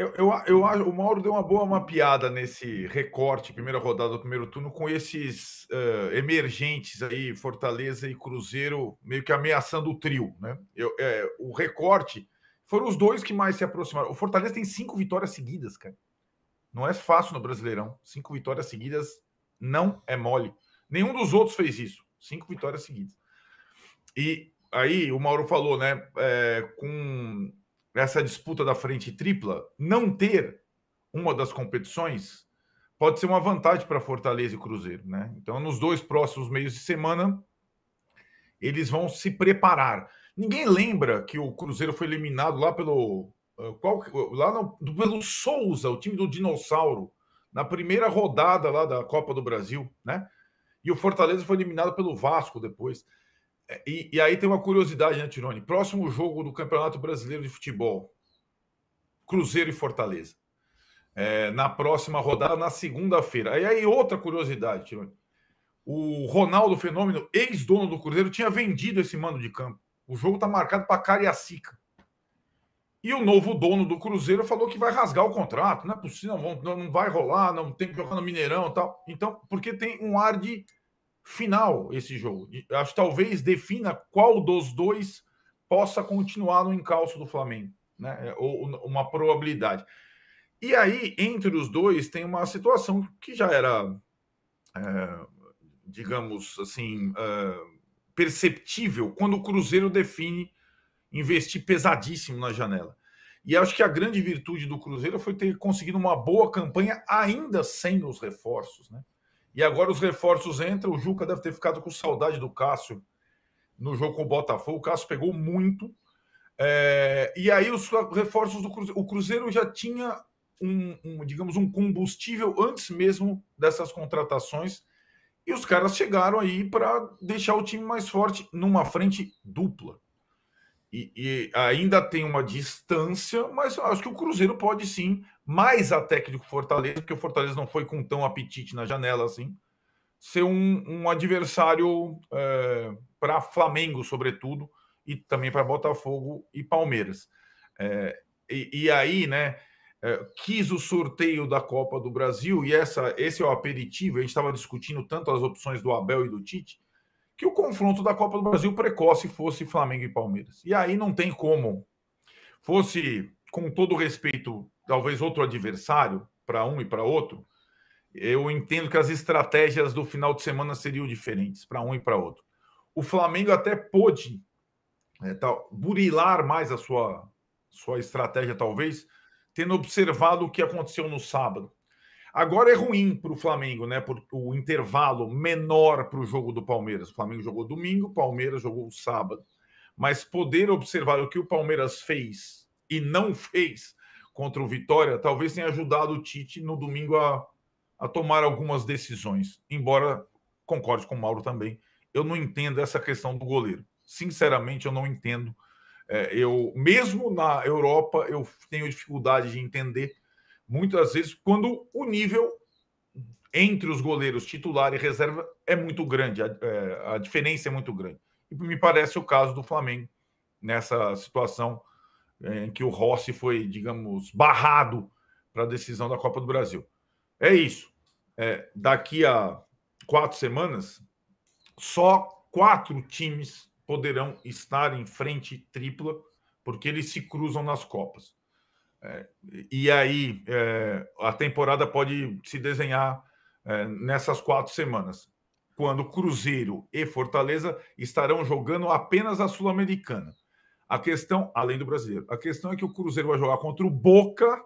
Eu, eu, eu acho o Mauro deu uma boa mapeada nesse recorte, primeira rodada do primeiro turno, com esses uh, emergentes aí, Fortaleza e Cruzeiro, meio que ameaçando o trio, né? Eu, é, o recorte foram os dois que mais se aproximaram. O Fortaleza tem cinco vitórias seguidas, cara. Não é fácil no Brasileirão. Cinco vitórias seguidas não é mole. Nenhum dos outros fez isso. Cinco vitórias seguidas. E aí o Mauro falou, né? É, com essa disputa da frente tripla, não ter uma das competições pode ser uma vantagem para Fortaleza e Cruzeiro, né? Então, nos dois próximos meios de semana, eles vão se preparar. Ninguém lembra que o Cruzeiro foi eliminado lá pelo eh, qual, lá no, pelo Souza, o time do dinossauro, na primeira rodada lá da Copa do Brasil, né? E o Fortaleza foi eliminado pelo Vasco depois. É, e, e aí tem uma curiosidade, né, Tirone? Próximo jogo do Campeonato Brasileiro de Futebol: Cruzeiro e Fortaleza. É, na próxima rodada, na segunda-feira. E aí, outra curiosidade, Tirone. O Ronaldo Fenômeno, ex-dono do Cruzeiro, tinha vendido esse mando de campo. O jogo está marcado para Cariacica. E o novo dono do Cruzeiro falou que vai rasgar o contrato. Não é possível, não, não vai rolar, não tem que jogar no Mineirão e tal. Então, porque tem um ar de final esse jogo. Acho que talvez defina qual dos dois possa continuar no encalço do Flamengo, né? É, ou uma probabilidade. E aí, entre os dois, tem uma situação que já era, é, digamos assim, é, perceptível quando o Cruzeiro define investir pesadíssimo na janela. E acho que a grande virtude do Cruzeiro foi ter conseguido uma boa campanha, ainda sem os reforços, né? E agora os reforços entram. O Juca deve ter ficado com saudade do Cássio no jogo com o Botafogo. O Cássio pegou muito. É, e aí os reforços do Cruzeiro. O Cruzeiro já tinha um, um, digamos, um combustível antes mesmo dessas contratações. E os caras chegaram aí para deixar o time mais forte numa frente dupla e, e, ainda tem uma distância, mas acho que o Cruzeiro pode sim, mais até que o Fortaleza, porque o Fortaleza não foi com tão apetite na janela assim, ser um, um adversário é, para Flamengo, sobretudo, e também para Botafogo e Palmeiras. É, e, e, aí, né, é, quis o sorteio da Copa do Brasil, e essa, esse é o aperitivo, a gente estava discutindo tanto as opções do Abel e do Tite, que o confronto da Copa do Brasil precoce fosse Flamengo e Palmeiras. E aí não tem como. Fosse, com todo respeito, talvez outro adversário para um e para outro, eu entendo que as estratégias do final de semana seriam diferentes para um e para outro. O Flamengo até pôde é, tal, burilar mais a sua, sua estratégia, talvez, tendo observado o que aconteceu no sábado. Agora é ruim para o Flamengo, né? Por o intervalo menor para o jogo do Palmeiras. O Flamengo jogou domingo, o Palmeiras jogou sábado. Mas poder observar o que o Palmeiras fez e não fez contra o Vitória talvez tenha ajudado o Tite no domingo a, a tomar algumas decisões. Embora concorde com o Mauro também, eu não entendo essa questão do goleiro. Sinceramente, eu não entendo. É, eu mesmo na Europa eu tenho dificuldade de entender muitas vezes quando o nível entre os goleiros titular e reserva é muito grande, a, é, a diferença é muito grande. E me parece o caso do Flamengo nessa situação é, em que o Rossi foi, digamos, barrado para a decisão da Copa do Brasil. É isso. É, daqui a quatro semanas, só quatro times poderão estar em frente tripla, porque eles se cruzam nas Copas. É, e aí é, a temporada pode se desenhar é, nessas quatro semanas, quando Cruzeiro e Fortaleza estarão jogando apenas a Sul-Americana. A questão, além do brasileiro, a questão é que o Cruzeiro vai jogar contra o Boca,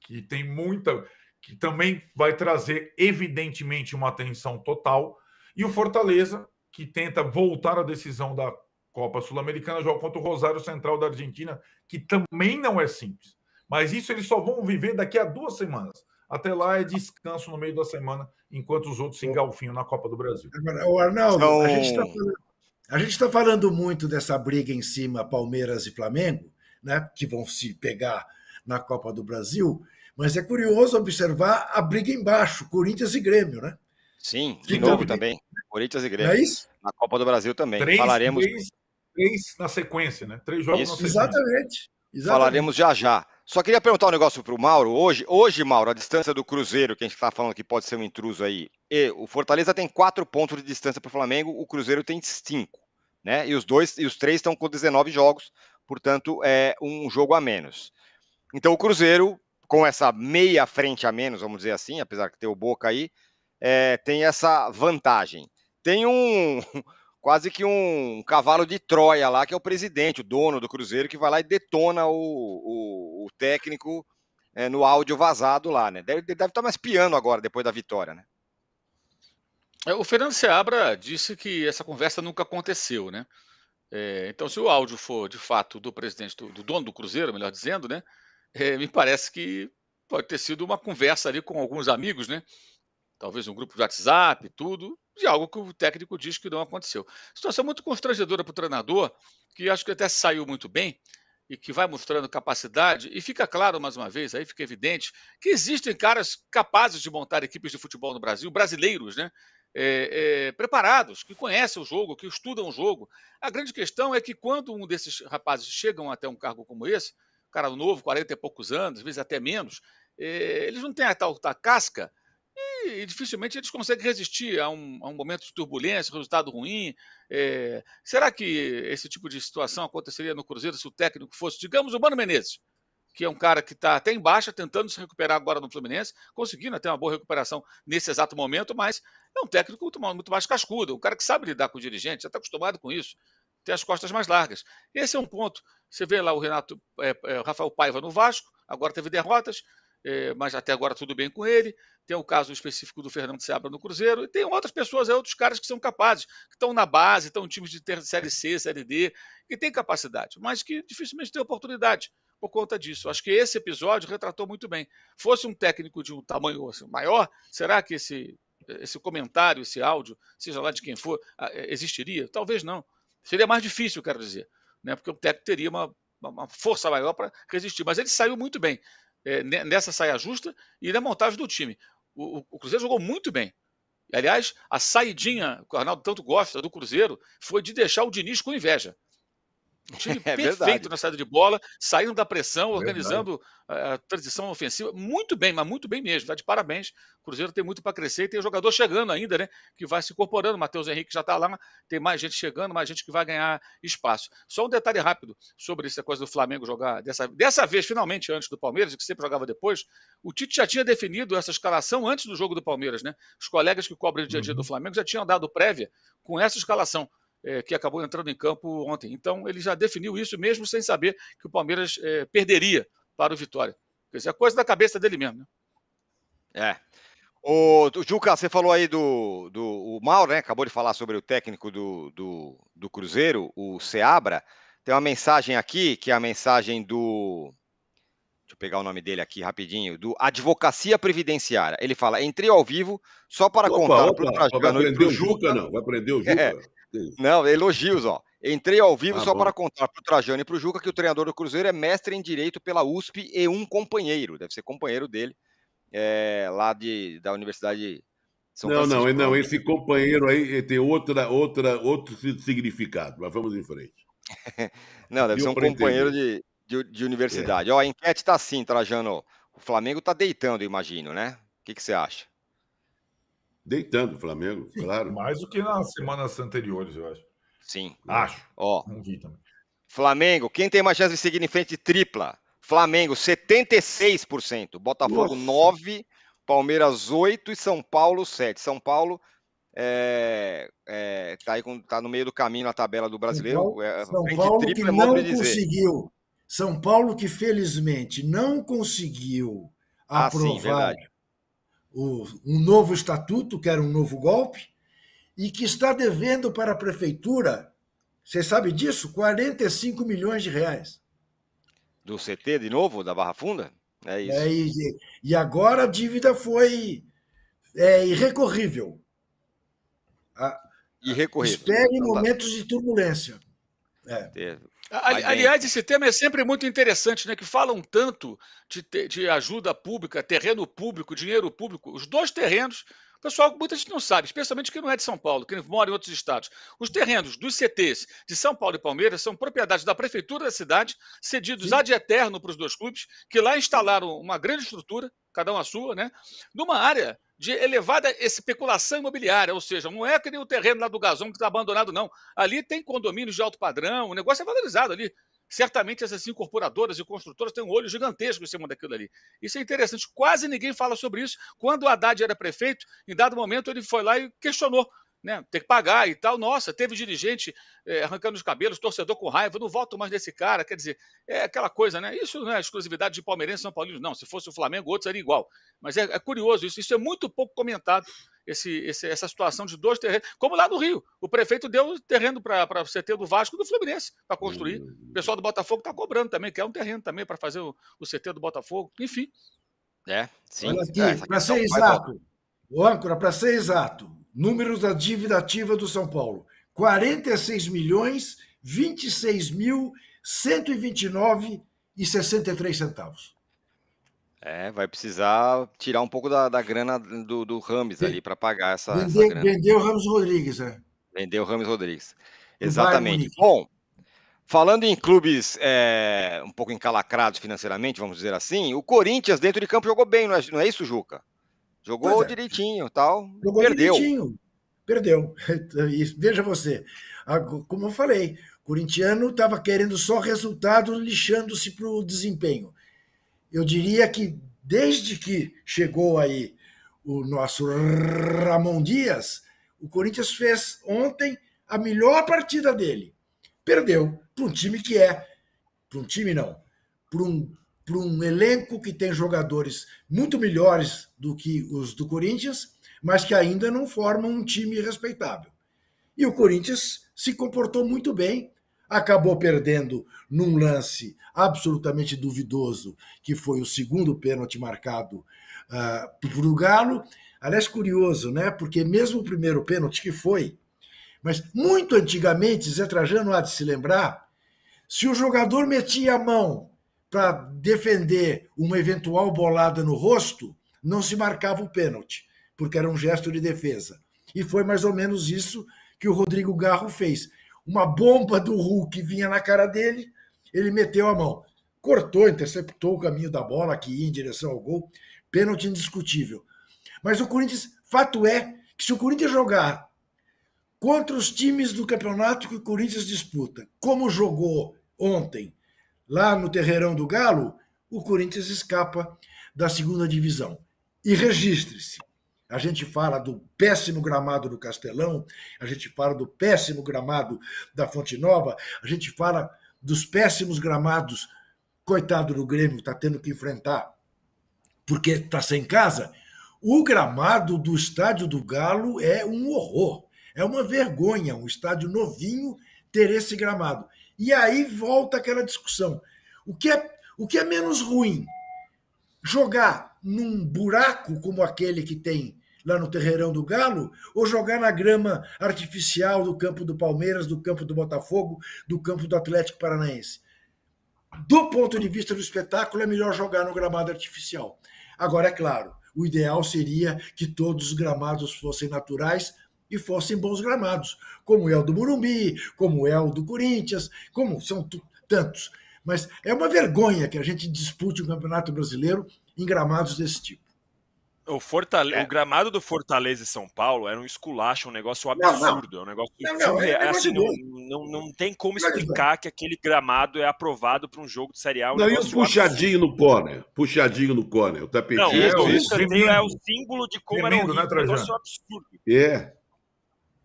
que tem muita. que também vai trazer, evidentemente, uma atenção total, e o Fortaleza, que tenta voltar à decisão da Copa Sul-Americana, joga contra o Rosário Central da Argentina, que também não é simples. Mas isso eles só vão viver daqui a duas semanas. Até lá é descanso no meio da semana, enquanto os outros se engalfinham na Copa do Brasil. o Arnaldo, então... a gente está então falando, tá falando, muito dessa briga em cima Palmeiras e Flamengo, né, que vão se pegar na Copa do Brasil, mas é curioso observar a briga embaixo, Corinthians e Grêmio, né? Sim, de, novo também. Corinthians e Grêmio. é isso? Na Copa do Brasil também. Três, Falaremos três, três na sequência, né? Três jogos isso. na sequência. Exatamente. Exatamente. Falaremos já já. Só queria perguntar um negócio para o Mauro. Hoje, hoje, Mauro, a distância do Cruzeiro, que a gente está falando que pode ser um intruso aí, e o Fortaleza tem quatro pontos de distância para o Flamengo, o Cruzeiro tem cinco, né? E os dois e os três estão com 19 jogos, portanto, é um jogo a menos. Então, o Cruzeiro, com essa meia frente a menos, vamos dizer assim, apesar que tem o Boca aí, é, tem essa vantagem. Tem um quase que um cavalo de Troia lá, que é o presidente, o dono do Cruzeiro, que vai lá e detona o, o, o técnico é, no áudio vazado lá, né? Deve, deve estar mais piano agora, depois da vitória, né? É, o Fernando Seabra disse que essa conversa nunca aconteceu, né? É, então, se o áudio for de fato do presidente, do, do dono do Cruzeiro, melhor dizendo, né? É, me parece que pode ter sido uma conversa ali com alguns amigos, né? Talvez um grupo de WhatsApp, tudo de algo que o técnico diz que não aconteceu. Situação muito constrangedora para o treinador, que acho que até saiu muito bem e que vai mostrando capacidade. E fica claro, mais uma vez, aí fica evidente, que existem caras capazes de montar equipes de futebol no Brasil, brasileiros, né? É, é, preparados, que conhecem o jogo, que estudam o jogo. A grande questão é que quando um desses rapazes chegam até um cargo como esse, um cara novo, 40 e poucos anos, às vezes até menos, é, eles não têm a tal a casca e, e dificilmente eles conseguem resistir a um, a um, momento de turbulência, resultado ruim. É, será que esse tipo de situação aconteceria no Cruzeiro se o técnico fosse, digamos, o Mano Menezes? que é um cara que está até em baixa, tentando se recuperar agora no Fluminense, conseguindo até uma boa recuperação nesse exato momento, mas é um técnico muito, muito mais cascudo, um cara que sabe lidar com o dirigente, já está acostumado com isso, tem as costas mais largas. Esse é um ponto. Você vê lá o Renato, é, é, Rafael Paiva no Vasco, agora teve derrotas, é, mas até agora tudo bem com ele. Tem o caso específico do Fernando Seabra no Cruzeiro, e tem outras pessoas, é, outros caras que são capazes, que estão na base, estão em times de ter, Série C, Série D, que têm capacidade, mas que dificilmente têm oportunidade por conta disso. Acho que esse episódio retratou muito bem. Fosse um técnico de um tamanho assim, maior, será que esse, esse comentário, esse áudio, seja lá de quem for, é, existiria? Talvez não. Seria mais difícil, quero dizer, né? porque o técnico teria uma, uma força maior para resistir. Mas ele saiu muito bem é, nessa saia justa e na montagem do time. O, o, o, Cruzeiro jogou muito bem. Aliás, a saidinha que o Arnaldo tanto gosta do Cruzeiro foi de deixar o Diniz com inveja. Um time é perfeito verdade. na saída de bola, saindo da pressão, é organizando verdade. Eh, a transição ofensiva. Muito bem, mas muito bem mesmo. Está de parabéns. O Cruzeiro tem muito para crescer e tem o jogador chegando ainda, né? Que vai se incorporando. O Matheus Henrique já está lá, tem mais gente chegando, mais gente que vai ganhar espaço. Só um detalhe rápido sobre essa coisa do Flamengo jogar dessa, dessa vez, finalmente, antes do Palmeiras, que sempre jogava depois. O Tite já tinha definido essa escalação antes do jogo do Palmeiras, né? Os colegas que cobrem o dia a dia do uhum. Flamengo já tinham dado prévia com essa escalação é, que acabou entrando em campo ontem. Então, ele já definiu isso mesmo sem saber que o Palmeiras é, perderia para o Vitória. Quer dizer, é coisa da cabeça dele mesmo. Né? É. O, o Juca, você falou aí do, do o Mauro, né? Acabou de falar sobre o técnico do, do, do Cruzeiro, o Seabra. Tem uma mensagem aqui, que é a mensagem do. Deixa eu pegar o nome dele aqui rapidinho, do Advocacia Previdenciária. Ele fala: entrei ao vivo só para opa, contar opa, para o Juca. Vai prender o Juca, não? Vai prender o é, Juca. É, não, elogios, ó. Entrei ao vivo ah, só bom. para contar para o Trajano e para o Juca que o treinador do Cruzeiro é mestre em Direito pela USP e um companheiro, deve ser companheiro dele, é, lá de, da Universidade São Não, Francisco. não, não, né? esse companheiro aí eh, tem outra, outra, outro significado, mas vamos em frente. não, deve e ser um companheiro de, de, de, universidade. É. Ó, a enquete está assim, Trajano, o Flamengo está deitando, imagino, né? O que, que você acha? Deitando o Flamengo, claro. Mais do que nas semanas anteriores, eu acho. Sim. Acho. Ó, Não vi também. Flamengo, quem tem mais chance de seguir em frente tripla? Flamengo, 76%. Botafogo, Nossa. 9%. Palmeiras, 8%. E São Paulo, 7%. São Paulo é, é, tá, aí, tá no meio do caminho na tabela do brasileiro. São é, Paulo, São Paulo que é não conseguiu. São Paulo que, felizmente, não conseguiu ah, aprovar sim, o, um novo estatuto, que era um novo golpe, e que está devendo para a prefeitura, você sabe disso? 45 milhões de reais. Do CT de novo, da Barra Funda? É isso. É, e, e, agora a dívida foi é, irrecorrível. A, irrecorrível. Espere tá, tá. momentos de turbulência. É. Ali, aliás, esse tema é sempre muito interessante, né? Que falam tanto de, de ajuda pública, terreno público, dinheiro público, os dois terrenos. Pessoal, muita gente não sabe, especialmente quem não é de São Paulo, quem mora em outros estados. Os terrenos dos CTs de São Paulo e Palmeiras são propriedades da prefeitura da cidade, cedidos Sim. ad eterno para os dois clubes, que lá instalaram uma grande estrutura, cada um a sua, né? Numa área de elevada especulação imobiliária, ou seja, não é que nem o terreno lá do Gazão que está abandonado, não. Ali tem condomínios de alto padrão, o negócio é valorizado ali. Certamente essas incorporadoras e construtoras têm um olho gigantesco em cima daquilo ali. Isso é interessante. Quase ninguém fala sobre isso. Quando o Haddad era prefeito, em dado momento ele foi lá e questionou né? Tem que pagar e tal. Nossa, teve dirigente é, arrancando os cabelos, torcedor com raiva, não voto mais nesse cara. Quer dizer, é aquela coisa, né? Isso não é exclusividade de palmeirense São Paulino, não. Se fosse o Flamengo, outro seria igual. Mas é, é curioso isso. Isso é muito pouco comentado, esse, esse, essa situação de dois terrenos. Como lá no Rio, o prefeito deu terreno para o CT do Vasco do Fluminense para construir. Hum. O pessoal do Botafogo está cobrando também, quer é um terreno também para fazer o, o, CT do Botafogo. Enfim. É, sim. Olha é, aqui, é, para ser exato, o âncora, para ser exato, Números da dívida ativa do São Paulo: 46 milhões 26 mil 129 e 63 centavos. É, vai precisar tirar um pouco da, da grana do, do Rames ali para pagar essa. essa Vendeu o Rames Rodrigues, né? Vendeu o Rames Rodrigues. Exatamente. Bom, falando em clubes é, um pouco encalacrados financeiramente, vamos dizer assim, o Corinthians dentro de campo jogou bem, não é, não é isso, Juca? Jogou é. direitinho, tal. Jogou perdeu. Direitinho. Perdeu. veja você, como eu falei, o corintiano estava querendo só resultado, lixando-se para o desempenho. Eu diria que desde que chegou aí o nosso Ramon Dias, o Corinthians fez ontem a melhor partida dele. Perdeu para um time que é, para um time não, para um para um elenco que tem jogadores muito melhores do que os do Corinthians, mas que ainda não formam um time respeitável. E o Corinthians se comportou muito bem, acabou perdendo num lance absolutamente duvidoso, que foi o segundo pênalti marcado uh, ah, por o Galo. Aliás, curioso, né? Porque mesmo o primeiro pênalti que foi, mas muito antigamente, Zé Trajano há de se lembrar, se o jogador metia a mão para defender uma eventual bolada no rosto, não se marcava o pênalti, porque era um gesto de defesa. E foi mais ou menos isso que o Rodrigo Garro fez. Uma bomba do Hulk vinha na cara dele, ele meteu a mão. Cortou, interceptou o caminho da bola que ia em direção ao gol. Pênalti indiscutível. Mas o Corinthians, fato é que se o Corinthians jogar contra os times do campeonato que o Corinthians disputa, como jogou ontem, lá no terreirão do Galo, o Corinthians escapa da segunda divisão. E registre-se, a gente fala do péssimo gramado do Castelão, a gente fala do péssimo gramado da Fonte Nova, a gente fala dos péssimos gramados, coitado do Grêmio, está tendo que enfrentar porque está sem casa. O gramado do estádio do Galo é um horror, é uma vergonha um estádio novinho ter esse gramado. E aí volta aquela discussão. O que é, o que é menos ruim? Jogar num buraco como aquele que tem lá no Terreirão do Galo, ou jogar na grama artificial do campo do Palmeiras, do campo do Botafogo, do campo do Atlético Paranaense. Do ponto de vista do espetáculo, é melhor jogar no gramado artificial. Agora, é claro, o ideal seria que todos os gramados fossem naturais, e fossem bons gramados, como é o do Burumbi, como é o do Corinthians, como são tantos. Mas é uma vergonha que a gente dispute o um Campeonato Brasileiro em gramados desse tipo. O, Fortale... É. o gramado do Fortaleza e São Paulo era um esculacho, um negócio absurdo. É Um negócio... Não, não, é assim, não, tem como é explicar que aquele gramado é aprovado para um jogo de Série A. Um não, e o puxadinho absurdo. no corner? Puxadinho no corner, o tapetinho. Não, é, o, é, o, é o símbolo de como tremendo, era né, um né, negócio absurdo. É.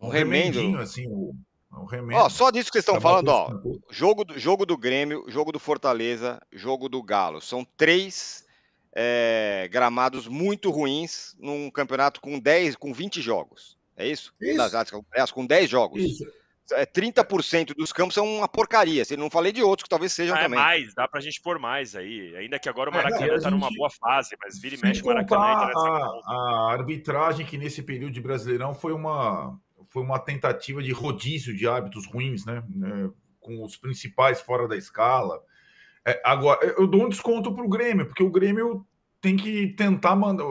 Um, remendo. assim, um, um assim, remendo. Ó, só disso que vocês estão tá falando, ó. Jogo do, jogo do Grêmio, jogo do Fortaleza, jogo do Galo. São três é, gramados muito ruins num campeonato com 10, com 20 jogos. É isso? isso. Das, com 10 jogos. Isso. 30% é, dos campos são uma porcaria. Se não falei de outros que talvez sejam ah, é também. É mais, dá pra gente pôr mais aí. Ainda que agora o é, Maracanã é, tá gente... numa boa fase, mas vira e mexe o Maracanã. A, a arbitragem que nesse período de Brasileirão foi uma foi uma tentativa de rodízio de hábitos ruins, né? É, com os principais fora da escala. É, agora, eu dou um desconto para o Grêmio, porque o Grêmio tem que tentar mandar.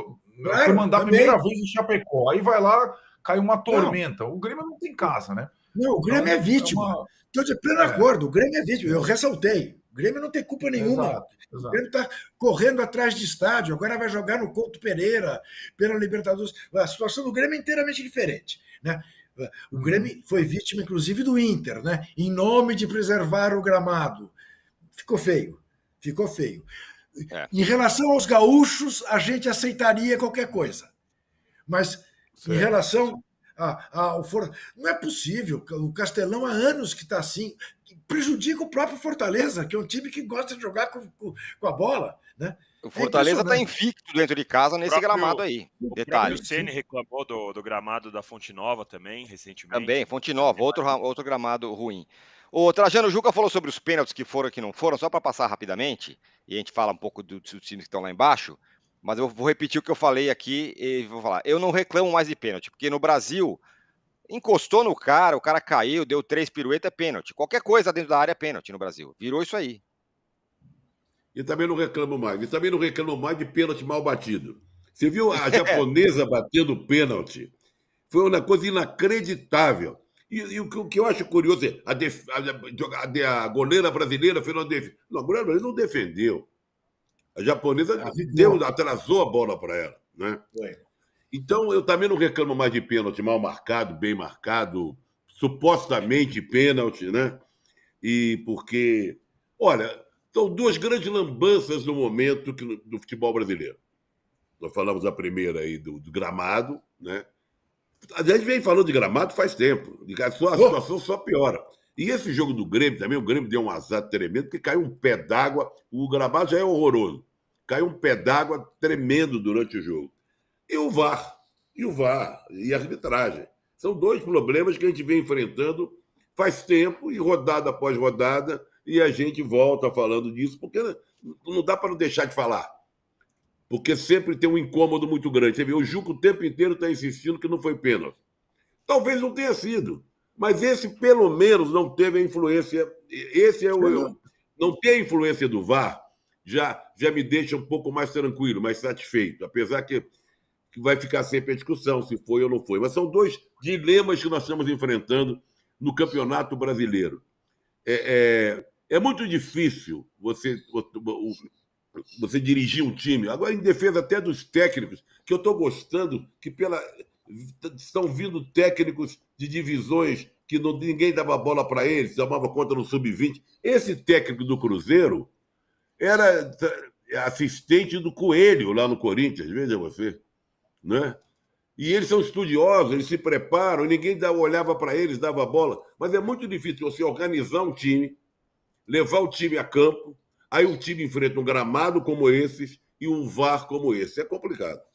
É, mandar a primeira vez em Chapecó, aí vai lá, cai uma tormenta. Não. O Grêmio não tem casa, né? Não, o Grêmio então, é vítima. É uma... Estou de pleno é. acordo, o Grêmio é vítima. Eu ressaltei. O Grêmio não tem culpa nenhuma. Exato, exato. O Grêmio está correndo atrás de estádio, agora vai jogar no Couto Pereira, pela Libertadores. A situação do Grêmio é inteiramente diferente. Né? O Grêmio uhum. foi vítima, inclusive, do Inter, né? em nome de preservar o gramado. Ficou feio, ficou feio. É. Em relação aos gaúchos, a gente aceitaria qualquer coisa. Mas em relação a, ah, a, ah, o For... Não é possível. O Castelão há anos que está assim. Prejudica o próprio Fortaleza, que é um time que gosta de jogar com, com, com a bola. Né? O é Fortaleza está é invicto dentro de casa nesse próprio, gramado aí. O detalhe. O Ceni reclamou do, do, gramado da Fonte Nova também, recentemente. Também, Fonte Nova, outro, outro gramado ruim. O Trajano Juca falou sobre os pênaltis que foram e que não foram, só para passar rapidamente, e a gente fala um pouco dos do times que estão lá embaixo mas eu vou repetir o que eu falei aqui e vou falar. Eu não reclamo mais de pênalti, porque no Brasil encostou no cara, o cara caiu, deu três piruetas, é pênalti. Qualquer coisa dentro da área é pênalti no Brasil. Virou isso aí. E também não reclamo mais. E também não reclamo mais de pênalti mal batido. Você viu a japonesa batendo pênalti? Foi uma coisa inacreditável. E, e o, que, o, que eu acho curioso é a, def, a, a, a goleira brasileira fez uma defesa. Não, a goleira brasileira não defendeu a japonesa ah, deu, atrasou a bola para ela, né? Então, eu também não reclamo mais de pênalti mal marcado, bem marcado, supostamente pênalti, né? E porque, olha, são duas grandes lambanças no momento que, do futebol brasileiro. Nós falamos a primeira aí do, do gramado, né? A gente vem falando de gramado faz tempo. A, a situação só piora. E esse jogo do Grêmio também, o Grêmio deu um azar tremendo, porque caiu um pé d'água, o gramado já é horroroso. Caiu um pé d'água tremendo durante o jogo. E o VAR, e o VAR, e a arbitragem. São dois problemas que a gente vem enfrentando faz tempo, e rodada após rodada, e a gente volta falando disso, porque não dá para não deixar de falar. Porque sempre tem um incômodo muito grande. Você vê, o Juco o tempo inteiro está insistindo que não foi pênalti. Talvez não tenha sido, mas esse pelo menos não teve a influência. Esse é o. Não tem a influência do VAR, já, já me deixa um pouco mais tranquilo, mais satisfeito, apesar que, que vai ficar sempre a discussão se foi ou não foi. Mas são dois dilemas que nós estamos enfrentando no Campeonato Brasileiro. É, é, é muito difícil você, você dirigir um time, agora em defesa até dos técnicos, que eu estou gostando, que pela estão vindo técnicos de divisões que não, ninguém dava bola para eles, tomava conta no sub-20. Esse técnico do Cruzeiro era eh, assistente do Coelho lá no Corinthians, veja você, né? E eles são estudiosos, eles se preparam, ninguém dava, olhava para eles, dava bola. Mas é muito difícil você organizar um time, levar o time a campo, aí o time enfrenta um gramado como esses e um VAR como esse. É complicado.